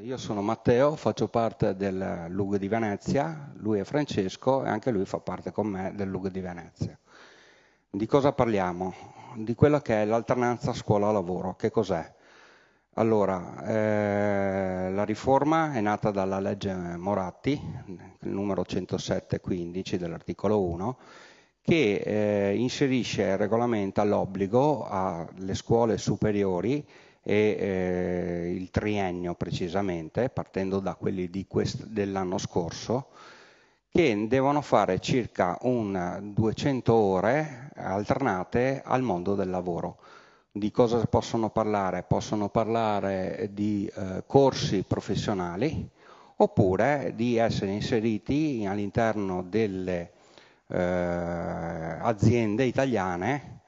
Io sono Matteo, faccio parte del Lug di Venezia, lui è Francesco e anche lui fa parte con me del Lug di Venezia. Di cosa parliamo? Di quella che è l'alternanza scuola-lavoro. Che cos'è? Allora, eh, la riforma è nata dalla legge Moratti, il numero 107-15 dell'articolo 1, che eh, inserisce e regolamenta l'obbligo alle scuole superiori e eh, il triennio precisamente, partendo da quelli dell'anno scorso, che devono fare circa un 200 ore alternate al mondo del lavoro. Di cosa possono parlare? Possono parlare di eh, corsi professionali oppure di essere inseriti all'interno delle eh, aziende italiane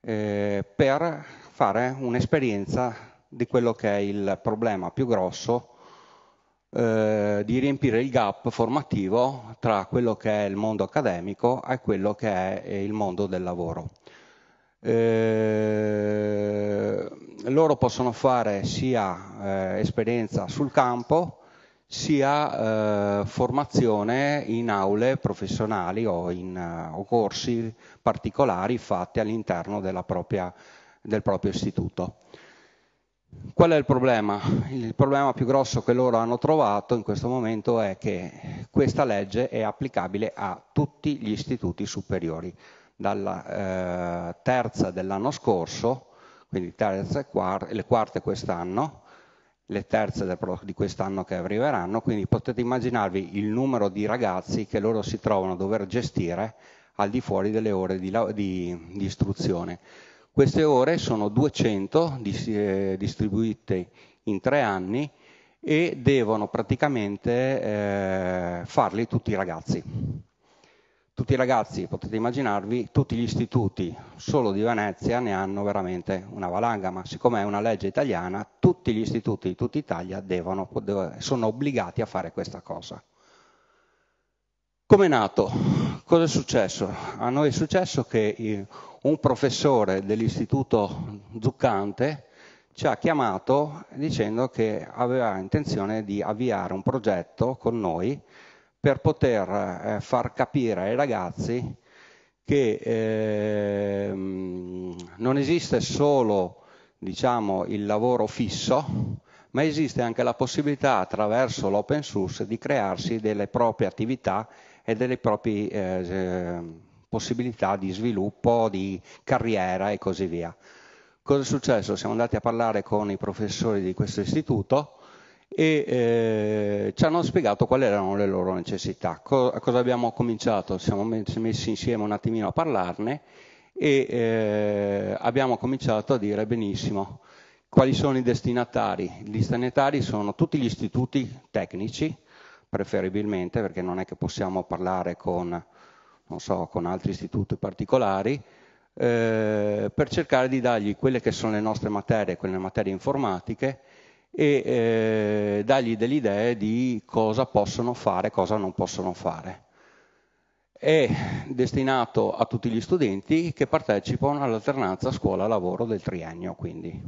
eh, per fare un'esperienza di quello che è il problema più grosso eh, di riempire il gap formativo tra quello che è il mondo accademico e quello che è il mondo del lavoro. Eh, loro possono fare sia eh, esperienza sul campo sia eh, formazione in aule professionali o, in, o corsi particolari fatti all'interno della propria del proprio istituto. Qual è il problema? Il problema più grosso che loro hanno trovato in questo momento è che questa legge è applicabile a tutti gli istituti superiori, dalla eh, terza dell'anno scorso, quindi terza e quart- le quarte quest'anno, le terze del, di quest'anno che arriveranno, quindi potete immaginarvi il numero di ragazzi che loro si trovano a dover gestire al di fuori delle ore di, di, di istruzione queste ore sono 200 eh, distribuite in tre anni e devono praticamente eh, farli tutti i ragazzi. Tutti i ragazzi, potete immaginarvi, tutti gli istituti, solo di Venezia ne hanno veramente una valanga, ma siccome è una legge italiana, tutti gli istituti di tutta Italia devono, sono obbligati a fare questa cosa. Come è nato? Cosa è successo? A noi è successo che eh, un professore dell'istituto Zuccante ci ha chiamato dicendo che aveva intenzione di avviare un progetto con noi per poter eh, far capire ai ragazzi che eh, non esiste solo diciamo, il lavoro fisso, ma esiste anche la possibilità attraverso l'open source di crearsi delle proprie attività e dei propri eh, possibilità di sviluppo, di carriera e così via. Cosa è successo? Siamo andati a parlare con i professori di questo istituto e eh, ci hanno spiegato quali erano le loro necessità. Co- cosa abbiamo cominciato? Siamo messi insieme un attimino a parlarne e eh, abbiamo cominciato a dire benissimo quali sono i destinatari. Gli destinatari sono tutti gli istituti tecnici, preferibilmente, perché non è che possiamo parlare con non so, con altri istituti particolari, eh, per cercare di dargli quelle che sono le nostre materie, quelle materie informatiche, e eh, dargli delle idee di cosa possono fare, cosa non possono fare. È destinato a tutti gli studenti che partecipano all'alternanza scuola-lavoro del triennio, quindi.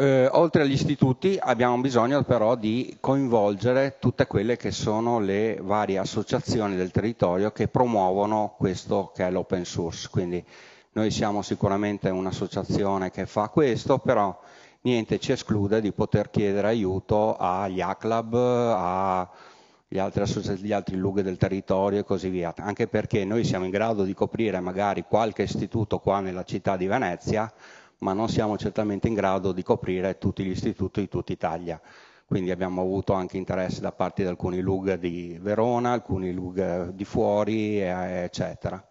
Eh, oltre agli istituti abbiamo bisogno però di coinvolgere tutte quelle che sono le varie associazioni del territorio che promuovono questo che è l'open source. Quindi noi siamo sicuramente un'associazione che fa questo, però niente ci esclude di poter chiedere aiuto agli ACLAB, agli altri, altri lughi del territorio e così via. Anche perché noi siamo in grado di coprire magari qualche istituto qua nella città di Venezia, ma non siamo certamente in grado di coprire tutti gli istituti di tutta Italia. Quindi abbiamo avuto anche interesse da parte di alcuni LUG di Verona, alcuni LUG di fuori, eh, eccetera.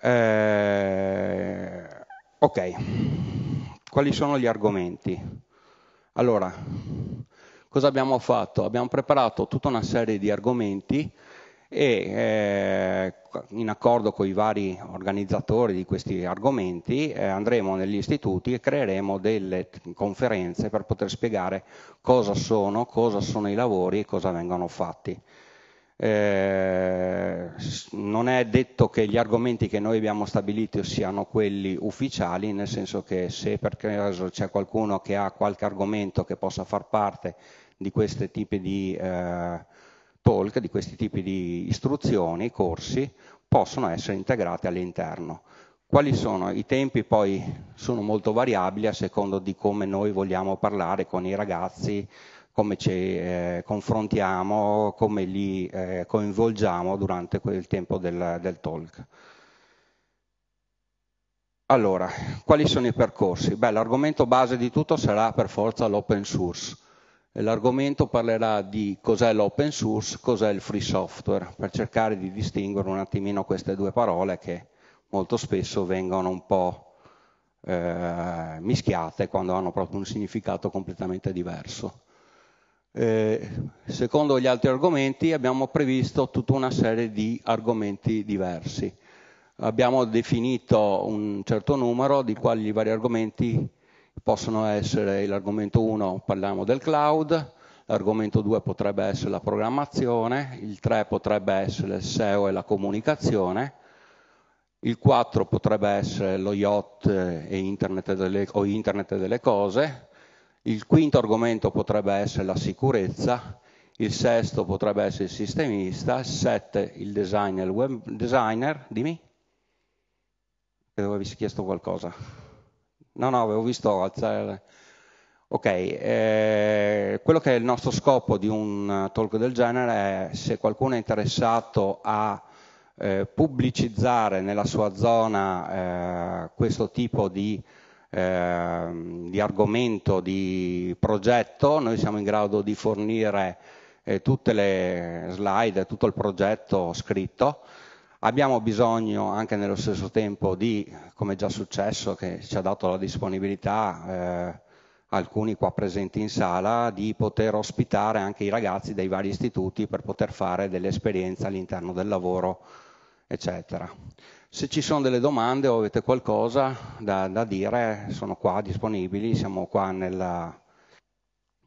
Eh, ok, quali sono gli argomenti? Allora, cosa abbiamo fatto? Abbiamo preparato tutta una serie di argomenti e eh, in accordo con i vari organizzatori di questi argomenti eh, andremo negli istituti e creeremo delle conferenze per poter spiegare cosa sono, cosa sono i lavori e cosa vengono fatti. Eh, non è detto che gli argomenti che noi abbiamo stabilito siano quelli ufficiali, nel senso che se per caso c'è qualcuno che ha qualche argomento che possa far parte di questi tipi di eh, talk, di questi tipi di istruzioni, corsi, possono essere integrate all'interno. Quali sono? I tempi poi sono molto variabili a secondo di come noi vogliamo parlare con i ragazzi, come ci eh, confrontiamo, come li eh, coinvolgiamo durante quel tempo del, del talk. Allora, quali sono i percorsi? Beh, l'argomento base di tutto sarà per forza l'open source eh, l'argomento parlerà di cos'è l'open source, cos'è il free software, per cercare di distinguere un attimino queste due parole che molto spesso vengono un po' eh, mischiate quando hanno proprio un significato completamente diverso. Eh, secondo gli altri argomenti abbiamo previsto tutta una serie di argomenti diversi. Abbiamo definito un certo numero di quali i vari argomenti Possono essere l'argomento 1 parliamo del cloud, l'argomento 2 potrebbe essere la programmazione, il 3 potrebbe essere il SEO e la comunicazione, il 4 potrebbe essere lo yacht e internet delle, o internet delle cose, il quinto argomento potrebbe essere la sicurezza, il sesto potrebbe essere il sistemista, il 7 il designer, il web designer, dimmi, che avevi chiesto qualcosa. No, no, avevo visto alzare... Ok, eh, quello che è il nostro scopo di un eh, talk del genere è se qualcuno è interessato a eh, pubblicizzare nella sua zona eh, questo tipo di, ehm, di, argomento, di progetto, noi siamo in grado di fornire eh, tutte le slide, tutto il progetto scritto, Abbiamo bisogno anche nello stesso tempo di, come già successo, che ci ha dato la disponibilità eh, alcuni qua presenti in sala, di poter ospitare anche i ragazzi dei vari istituti per poter fare delle esperienze all'interno del lavoro, eccetera. Se ci sono delle domande o avete qualcosa da, da dire, sono qua disponibili, siamo qua nella,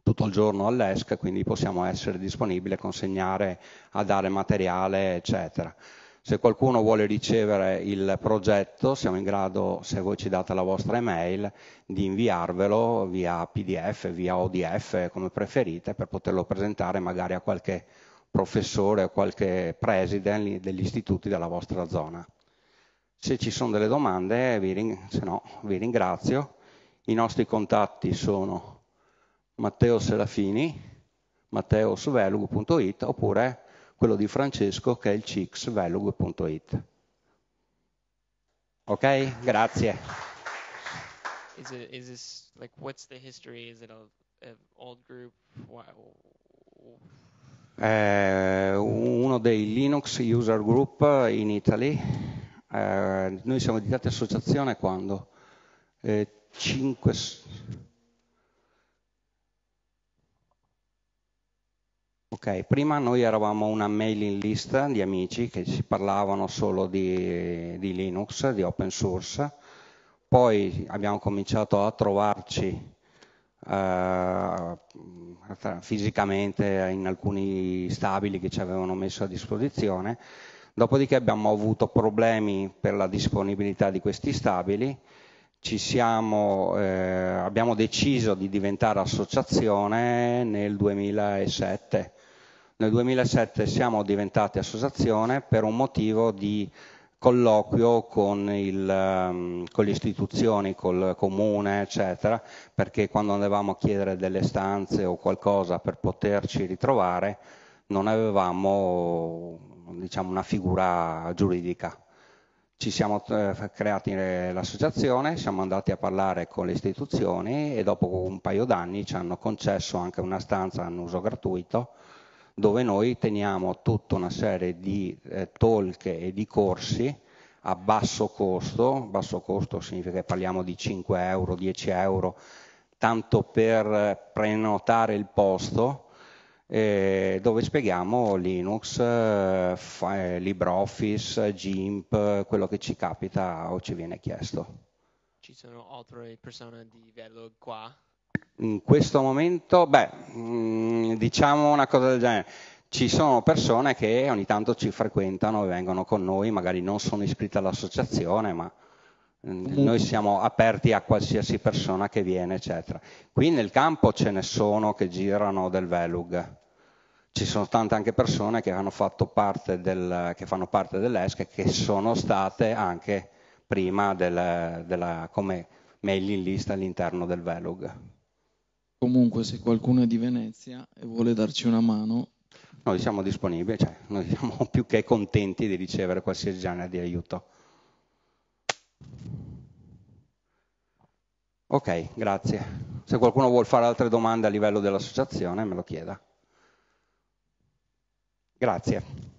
tutto il giorno all'ESC, quindi possiamo essere disponibili a consegnare, a dare materiale, eccetera. Se qualcuno vuole ricevere il progetto, siamo in grado, se voi ci date la vostra email, di inviarvelo via PDF, via ODF, come preferite, per poterlo presentare magari a qualche professore o qualche presidente degli istituti della vostra zona. Se ci sono delle domande, vi se no vi ringrazio. I nostri contatti sono Matteo Serafini, matteosvelugu.it oppure quello di Francesco che è il cxvelog.it. Ok? Grazie. Is it, is this, like, what's the history? Is it a, a old group? Wow. Eh, uno dei Linux User Group in Italy. Eh, noi siamo diventati associazione quando? Eh, 5... Okay, prima noi eravamo una mailing list di amici che si parlavano solo di, di Linux, di open source, poi abbiamo cominciato a trovarci Uh, fisicamente in alcuni stabili che ci avevano messo a disposizione, dopodiché abbiamo avuto problemi per la disponibilità di questi stabili, siamo, eh, abbiamo deciso di diventare associazione nel 2007 nel 2007 siamo diventati associazione per un motivo di colloquio con, il, ehm, con le istituzioni, col comune, eccetera, perché quando andavamo a chiedere delle stanze o qualcosa per poterci ritrovare non avevamo diciamo, una figura giuridica ci siamo eh, creati l'associazione, siamo andati a parlare con le istituzioni e dopo un paio d'anni ci hanno concesso anche una stanza in uso gratuito dove noi teniamo tutta una serie di eh, talk e di corsi a basso costo, basso costo significa che parliamo di 5 euro, 10 euro, tanto per eh, prenotare il posto, eh, dove spieghiamo Linux, eh, eh, LibreOffice, GIMP, quello che ci capita o ci viene chiesto. Ci sono altre persone di Verilog qua? in questo momento, beh, mm, diciamo una cosa del genere. Ci sono persone che ogni tanto ci frequentano e vengono con noi, magari non sono iscritte all'associazione, ma mm, noi siamo aperti a qualsiasi persona che viene, eccetera. Qui nel campo ce ne sono che girano del Velug. Ci sono tante anche persone che, del, che fanno parte dell'ESC e che sono state anche prima del, della, come mailing list all'interno del Velug comunque se qualcuno è di Venezia e vuole darci una mano... Noi siamo disponibili, cioè, noi siamo più che contenti di ricevere qualsiasi genere di aiuto. Ok, grazie. Se qualcuno vuole fare altre domande a livello dell'associazione me lo chieda. Grazie.